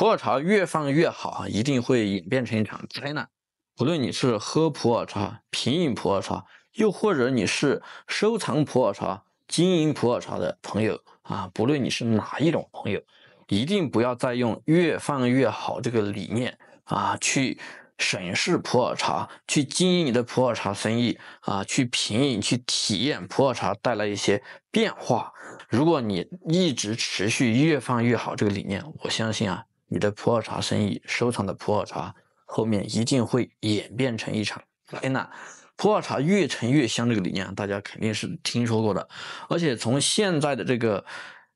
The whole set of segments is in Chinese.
普洱茶越放越好啊，一定会演变成一场灾难。不论你是喝普洱茶、品饮普洱茶，又或者你是收藏普洱茶、经营普洱茶的朋友啊，不论你是哪一种朋友，一定不要再用“越放越好”这个理念啊，去审视普洱茶，去经营你的普洱茶生意啊，去品饮、去体验普洱茶带来一些变化。如果你一直持续“越放越好”这个理念，我相信啊。你的普洱茶生意，收藏的普洱茶后面一定会演变成一场灾难。普洱茶越陈越香这个理念，大家肯定是听说过的。而且从现在的这个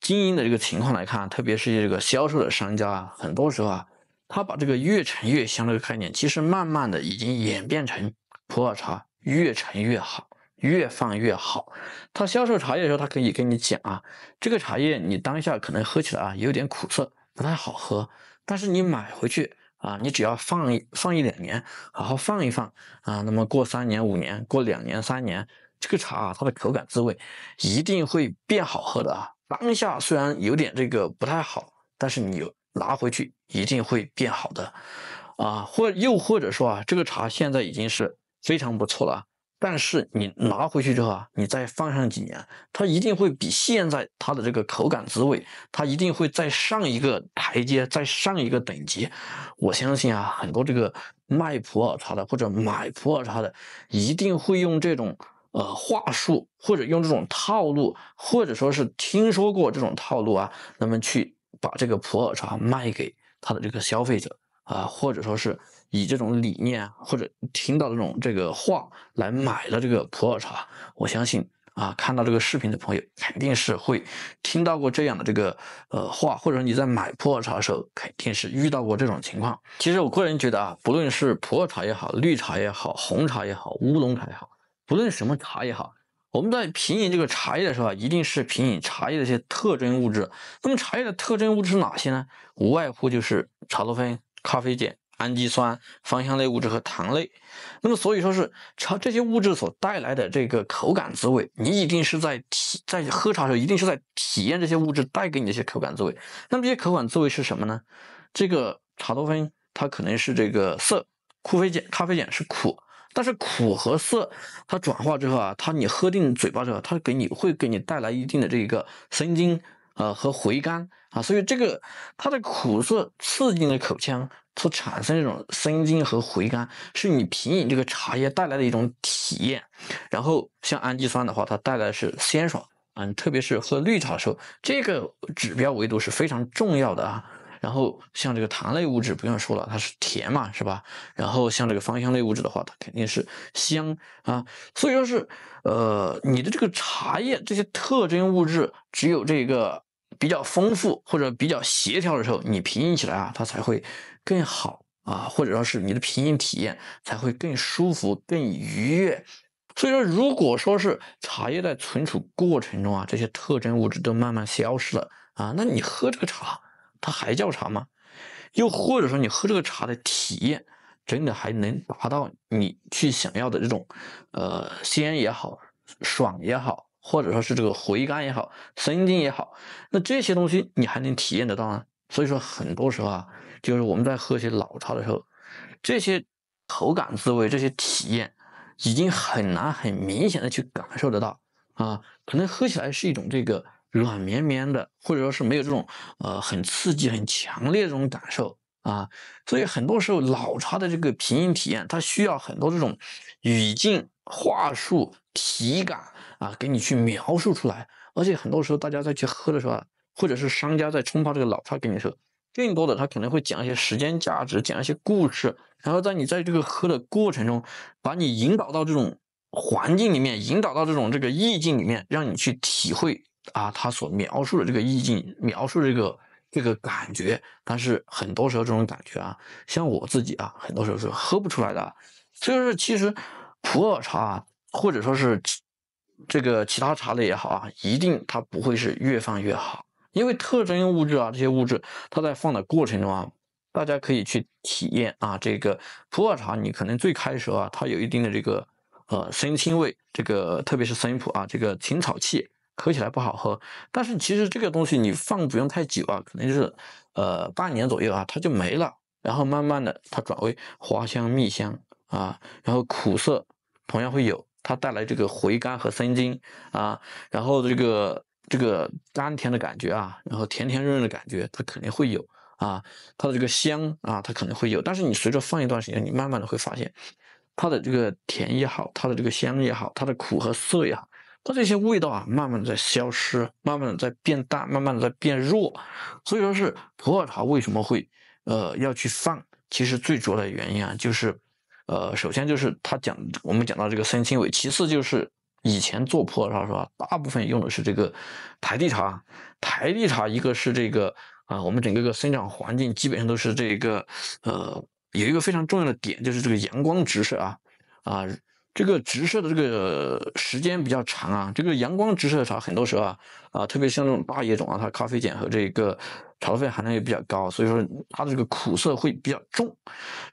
经营的这个情况来看，特别是这个销售的商家啊，很多时候啊，他把这个越陈越香这个概念，其实慢慢的已经演变成普洱茶越陈越好，越放越好。他销售茶叶的时候，他可以跟你讲啊，这个茶叶你当下可能喝起来啊有点苦涩。不太好喝，但是你买回去啊，你只要放一放一两年，好好放一放啊，那么过三年五年，过两年三年，这个茶啊，它的口感滋味一定会变好喝的啊。当下虽然有点这个不太好，但是你拿回去一定会变好的啊，或又或者说啊，这个茶现在已经是非常不错了。但是你拿回去之后啊，你再放上几年，它一定会比现在它的这个口感、滋味，它一定会再上一个台阶，再上一个等级。我相信啊，很多这个卖普洱茶的或者买普洱茶的，一定会用这种呃话术，或者用这种套路，或者说是听说过这种套路啊，那么去把这个普洱茶卖给他的这个消费者啊，或者说是。以这种理念或者听到这种这个话来买的这个普洱茶，我相信啊，看到这个视频的朋友肯定是会听到过这样的这个呃话，或者你在买普洱茶的时候肯定是遇到过这种情况。其实我个人觉得啊，不论是普洱茶也好，绿茶也好，红茶也好，乌龙茶也好，不论什么茶也好，我们在品饮这个茶叶的时候啊，一定是品饮茶叶的一些特征物质。那么茶叶的特征物质是哪些呢？无外乎就是茶多酚、咖啡碱。氨基酸、芳香类物质和糖类，那么所以说是茶这些物质所带来的这个口感滋味，你一定是在体在喝茶的时候，一定是在体验这些物质带给你的一些口感滋味。那么这些口感滋味是什么呢？这个茶多酚它可能是这个涩，咖啡碱、咖啡碱是苦，但是苦和涩它转化之后啊，它你喝进嘴巴之后，它给你会给你带来一定的这个神经。呃，和回甘啊，所以这个它的苦涩刺进了口腔，所产生一种生津和回甘，是你品饮这个茶叶带来的一种体验。然后像氨基酸的话，它带来是鲜爽，嗯，特别是喝绿茶的时候，这个指标维度是非常重要的啊。然后像这个糖类物质不用说了，它是甜嘛，是吧？然后像这个芳香类物质的话，它肯定是香啊。所以说是，呃，你的这个茶叶这些特征物质，只有这个。比较丰富或者比较协调的时候，你品饮起来啊，它才会更好啊，或者说是你的品饮体验才会更舒服、更愉悦。所以说，如果说是茶叶在存储过程中啊，这些特征物质都慢慢消失了啊，那你喝这个茶，它还叫茶吗？又或者说，你喝这个茶的体验，真的还能达到你去想要的这种，呃，鲜也好，爽也好？或者说是这个回甘也好，生津也好，那这些东西你还能体验得到呢？所以说很多时候啊，就是我们在喝一些老茶的时候，这些口感滋味、这些体验，已经很难很明显的去感受得到啊。可能喝起来是一种这个软绵绵的，或者说是没有这种呃很刺激、很强烈这种感受啊。所以很多时候老茶的这个品饮体验，它需要很多这种语境、话术、体感。啊，给你去描述出来，而且很多时候大家在去喝的时候，或者是商家在冲泡这个老茶给你的时候，更多的他可能会讲一些时间价值，讲一些故事，然后在你在这个喝的过程中，把你引导到这种环境里面，引导到这种这个意境里面，让你去体会啊，他所描述的这个意境，描述这个这个感觉。但是很多时候这种感觉啊，像我自己啊，很多时候是喝不出来的。所以说，其实普洱茶啊，或者说是。这个其他茶类也好啊，一定它不会是越放越好，因为特征物质啊，这些物质它在放的过程中啊，大家可以去体验啊。这个普洱茶你可能最开始啊，它有一定的这个呃生青味，这个特别是生普啊，这个青草气，喝起来不好喝。但是其实这个东西你放不用太久啊，可能就是呃半年左右啊，它就没了，然后慢慢的它转为花香、蜜香啊，然后苦涩同样会有。它带来这个回甘和生津啊，然后这个这个甘甜的感觉啊，然后甜甜润润的感觉，它肯定会有啊。它的这个香啊，它可能会有。但是你随着放一段时间，你慢慢的会发现，它的这个甜也好，它的这个香也好，它的苦和涩也好，它这些味道啊，慢慢的在消失，慢慢的在变淡，慢慢的在变弱。所以说是普洱茶为什么会呃要去放？其实最主要的原因啊，就是。呃，首先就是他讲，我们讲到这个三星尾，其次就是以前做坡，是吧？大部分用的是这个台地茶，台地茶一个是这个啊，我们整个个生长环境基本上都是这个，呃，有一个非常重要的点就是这个阳光直射啊啊。这个直射的这个时间比较长啊，这个阳光直射茶很多时候啊，啊，特别像这种大叶种啊，它咖啡碱和这个茶多酚含量也比较高，所以说它的这个苦涩会比较重。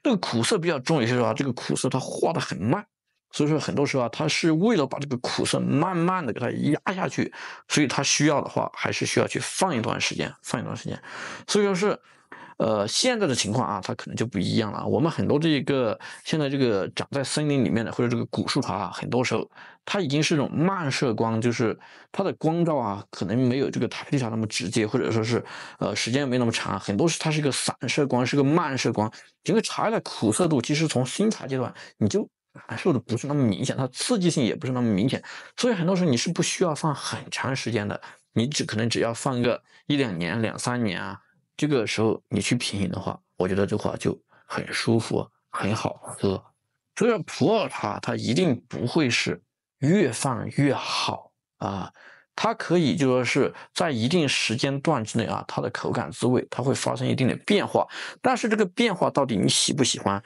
这个苦涩比较重，有些时候啊，这个苦涩它化的很慢，所以说很多时候啊，它是为了把这个苦涩慢慢的给它压下去，所以它需要的话还是需要去放一段时间，放一段时间，所以说是。呃，现在的情况啊，它可能就不一样了。我们很多这一个现在这个长在森林里面的或者这个古树茶啊，很多时候它已经是种慢射光，就是它的光照啊，可能没有这个台地茶那么直接，或者说是呃时间没那么长。很多是它是一个散射光，是个慢射光。整个茶叶的苦涩度其实从新茶阶段你就感受的不是那么明显，它刺激性也不是那么明显，所以很多时候你是不需要放很长时间的，你只可能只要放个一两年、两三年啊。这个时候你去品饮的话，我觉得这话就很舒服，很好，喝。所以说普洱茶它一定不会是越放越好啊，它可以就说是在一定时间段之内啊，它的口感滋味它会发生一定的变化，但是这个变化到底你喜不喜欢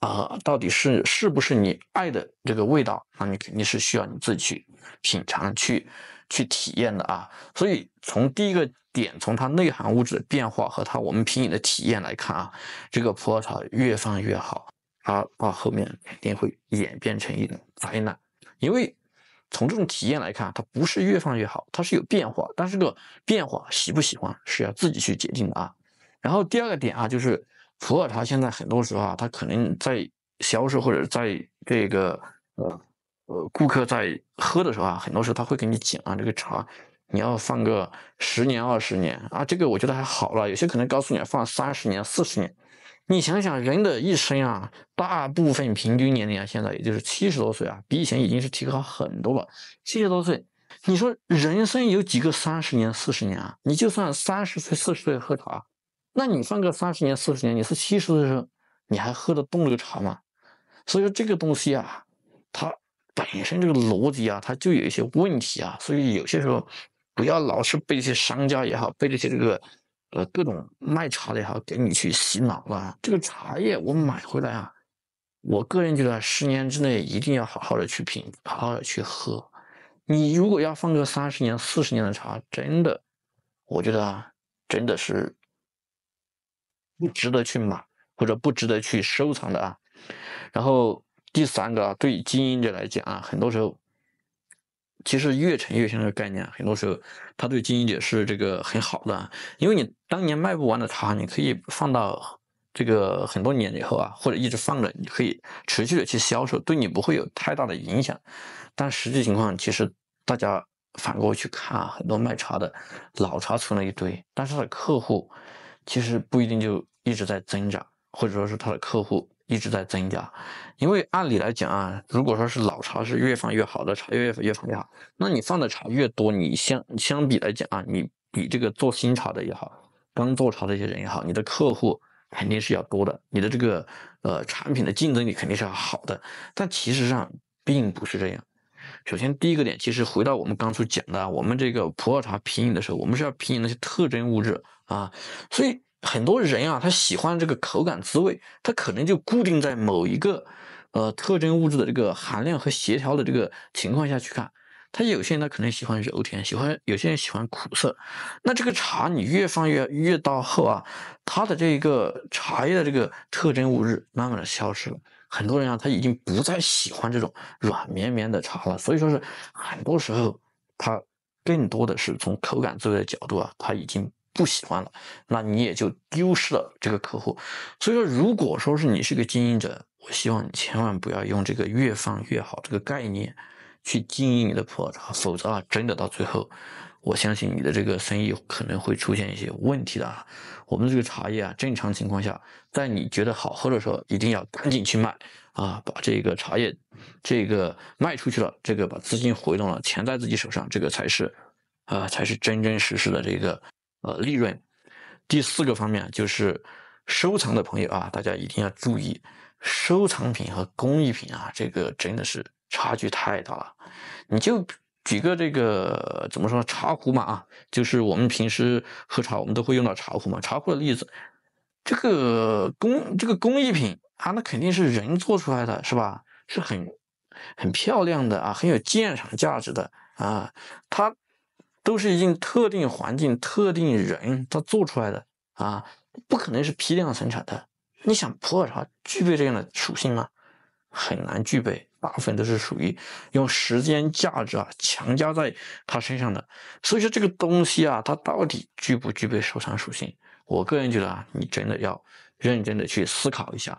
啊？到底是是不是你爱的这个味道？那你肯定是需要你自己去品尝去。去体验的啊，所以从第一个点，从它内含物质的变化和它我们品饮的体验来看啊，这个普洱茶越放越好，它到后面肯定会演变成一种灾难。因为从这种体验来看，它不是越放越好，它是有变化，但是个变化喜不喜欢是要自己去决定的啊。然后第二个点啊，就是普洱茶现在很多时候啊，它可能在销售或者在这个呃。呃，顾客在喝的时候啊，很多时候他会给你讲啊，这个茶你要放个十年二十年啊，这个我觉得还好了。有些可能告诉你放三十年、四十年，你想想人的一生啊，大部分平均年龄啊，现在也就是七十多岁啊，比以前已经是提高很多了。七十多岁，你说人生有几个三十年、四十年啊？你就算三十岁、四十岁喝茶，那你放个三十年、四十年，你是七十岁的时候，你还喝得动这个茶吗？所以说这个东西啊，它。本身这个逻辑啊，它就有一些问题啊，所以有些时候不要老是被一些商家也好，被这些这个呃各种卖茶的也好给你去洗脑了。这个茶叶我买回来啊，我个人觉得十年之内一定要好好的去品，好好的去喝。你如果要放个三十年、四十年的茶，真的，我觉得啊，真的是不值得去买，或者不值得去收藏的啊。然后。第三个啊，对经营者来讲啊，很多时候，其实越沉越香这个概念，很多时候他对经营者是这个很好的，因为你当年卖不完的茶，你可以放到这个很多年以后啊，或者一直放着，你可以持续的去销售，对你不会有太大的影响。但实际情况，其实大家反过去看啊，很多卖茶的老茶存了一堆，但是他的客户其实不一定就一直在增长，或者说是他的客户。一直在增加，因为按理来讲啊，如果说是老茶是越放越好的茶，越越放越好，那你放的茶越多，你相相比来讲啊，你比这个做新茶的也好，刚做茶的一些人也好，你的客户肯定是要多的，你的这个呃产品的竞争力肯定是要好的。但其实上并不是这样。首先第一个点，其实回到我们刚初讲的，我们这个普洱茶品饮的时候，我们是要品饮那些特征物质啊，所以。很多人啊，他喜欢这个口感滋味，他可能就固定在某一个呃特征物质的这个含量和协调的这个情况下去看。他有些人他可能喜欢柔甜，喜欢有些人喜欢苦涩。那这个茶你越放越越到后啊，它的这一个茶叶的这个特征物质慢慢的消失了。很多人啊，他已经不再喜欢这种软绵绵的茶了。所以说是很多时候，它更多的是从口感滋味的角度啊，他已经。不喜欢了，那你也就丢失了这个客户。所以说，如果说是你是个经营者，我希望你千万不要用这个越放越好这个概念去经营你的普洱茶，否则啊，真的到最后，我相信你的这个生意可能会出现一些问题的。我们这个茶叶啊，正常情况下，在你觉得好喝的时候，一定要赶紧去卖啊，把这个茶叶这个卖出去了，这个把资金回笼了，钱在自己手上，这个才是啊，才是真真实实的这个。呃，利润。第四个方面就是收藏的朋友啊，大家一定要注意，收藏品和工艺品啊，这个真的是差距太大了。你就举个这个怎么说茶壶嘛啊，就是我们平时喝茶，我们都会用到茶壶嘛。茶壶的例子，这个工这个工艺品啊，那肯定是人做出来的是吧？是很很漂亮的啊，很有鉴赏价值的啊，它。都是一定特定环境、特定人他做出来的啊，不可能是批量生产的。你想普洱茶具备这样的属性吗？很难具备，大部分都是属于用时间价值啊强加在他身上的。所以说，这个东西啊，它到底具不具备收藏属性？我个人觉得啊，你真的要认真的去思考一下。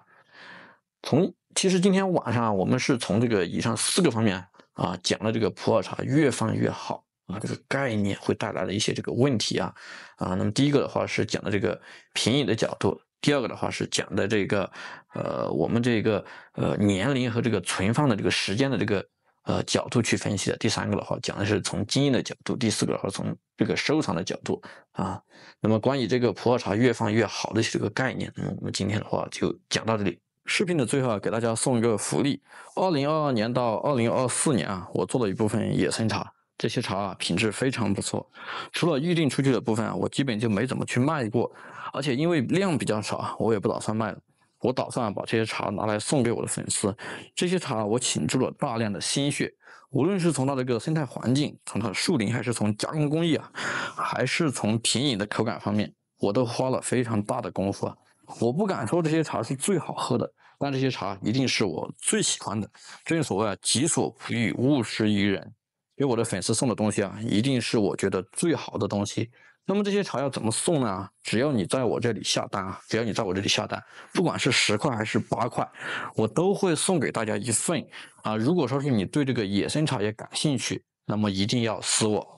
从其实今天晚上我们是从这个以上四个方面啊讲了这个普洱茶越放越好。啊，这个概念会带来的一些这个问题啊，啊，那么第一个的话是讲的这个品饮的角度，第二个的话是讲的这个呃我们这个呃年龄和这个存放的这个时间的这个呃角度去分析的，第三个的话讲的是从经营的角度，第四个的话从这个收藏的角度啊，那么关于这个普洱茶越放越好的这个概念，那么我们今天的话就讲到这里。视频的最后啊，给大家送一个福利，二零二二年到二零二四年啊，我做了一部分野生茶。这些茶啊，品质非常不错。除了预定出去的部分啊，我基本就没怎么去卖过。而且因为量比较少啊，我也不打算卖了。我打算把这些茶拿来送给我的粉丝。这些茶我倾注了大量的心血，无论是从它这个生态环境，从它的树林，还是从加工工艺啊，还是从品饮的口感方面，我都花了非常大的功夫啊。我不敢说这些茶是最好喝的，但这些茶一定是我最喜欢的。正所谓啊，己所不欲，勿施于人。给我的粉丝送的东西啊，一定是我觉得最好的东西。那么这些茶要怎么送呢？只要你在我这里下单啊，只要你在我这里下单，不管是十块还是八块，我都会送给大家一份啊。如果说是你对这个野生茶叶感兴趣，那么一定要私我。